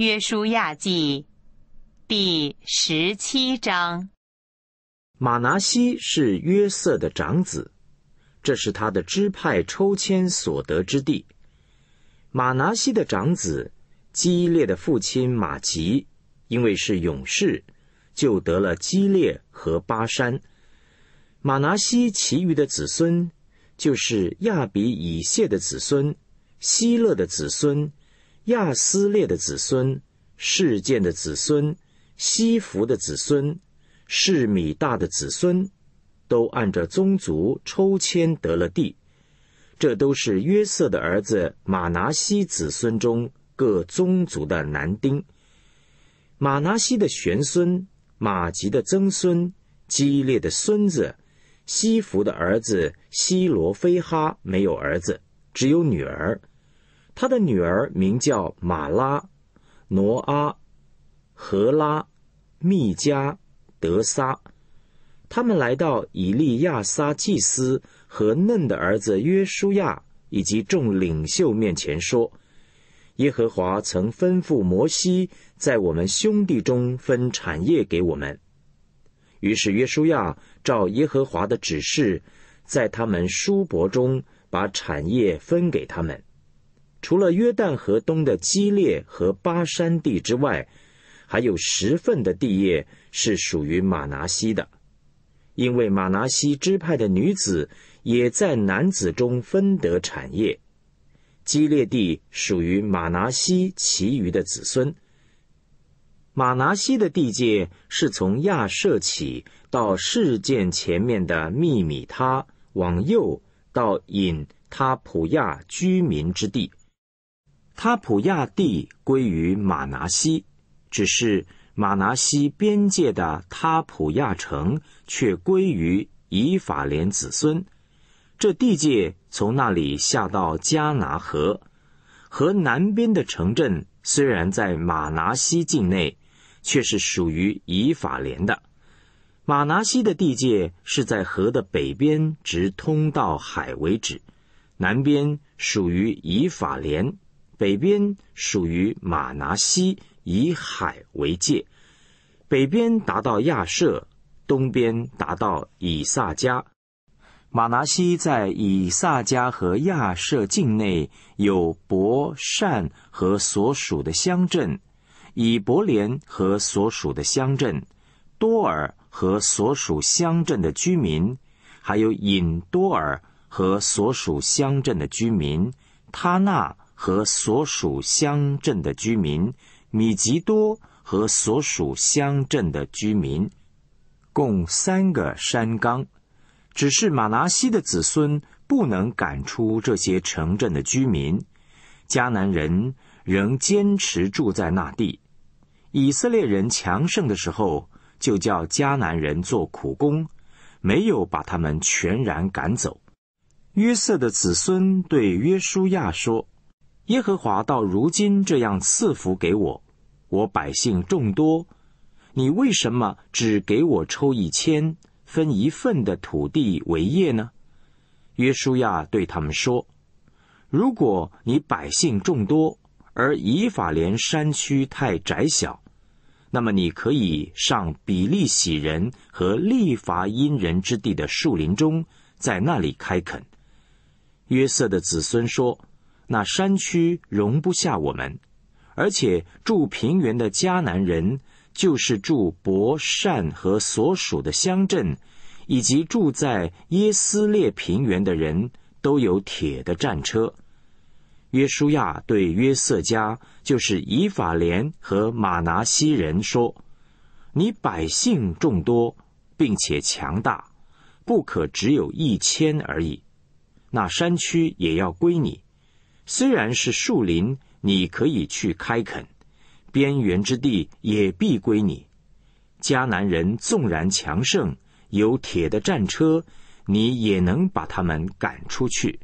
约书亚记，第十七章。马拿西是约瑟的长子，这是他的支派抽签所得之地。马拿西的长子基列的父亲马吉，因为是勇士，就得了基列和巴山。马拿西其余的子孙，就是亚比以谢的子孙，希勒的子孙。亚斯列的子孙、世建的子孙、西弗的子孙、士米大的子孙，都按着宗族抽签得了地。这都是约瑟的儿子马拿西子孙中各宗族的男丁。马拿西的玄孙、马吉的曾孙、基列的孙子、西弗的儿子西罗非哈没有儿子，只有女儿。他的女儿名叫马拉，挪阿，荷拉，密加，德撒。他们来到以利亚撒祭司和嫩的儿子约书亚以及众领袖面前说：“耶和华曾吩咐摩西在我们兄弟中分产业给我们。”于是约书亚照耶和华的指示，在他们叔伯中把产业分给他们。除了约旦河东的基列和巴山地之外，还有十份的地业是属于马拿西的，因为马拿西支派的女子也在男子中分得产业。基列地属于马拿西其余的子孙。马拿西的地界是从亚瑟起到事件前面的密米他，往右到引他普亚居民之地。塔普亚地归于马拿西，只是马拿西边界的塔普亚城却归于以法莲子孙。这地界从那里下到加拿河，河南边的城镇虽然在马拿西境内，却是属于以法莲的。马拿西的地界是在河的北边，直通到海为止；南边属于以法莲。北边属于马拿西，以海为界；北边达到亚舍，东边达到以萨迦。马拿西在以萨迦和亚舍境内有伯善和所属的乡镇，以伯连和所属的乡镇，多尔和所属乡镇的居民，还有引多尔和所属乡镇的居民，他那。和所属乡镇的居民，米吉多和所属乡镇的居民，共三个山冈。只是马拿西的子孙不能赶出这些城镇的居民，迦南人仍坚持住在那地。以色列人强盛的时候，就叫迦南人做苦工，没有把他们全然赶走。约瑟的子孙对约书亚说。耶和华到如今这样赐福给我，我百姓众多，你为什么只给我抽一千分一份的土地为业呢？约书亚对他们说：“如果你百姓众多，而以法莲山区太窄小，那么你可以上比利喜人和利伐因人之地的树林中，在那里开垦。”约瑟的子孙说。那山区容不下我们，而且住平原的迦南人，就是住伯善和所属的乡镇，以及住在耶斯列平原的人，都有铁的战车。约书亚对约瑟家，就是以法莲和马拿西人说：“你百姓众多，并且强大，不可只有一千而已。那山区也要归你。”虽然是树林，你可以去开垦，边缘之地也必归你。迦南人纵然强盛，有铁的战车，你也能把他们赶出去。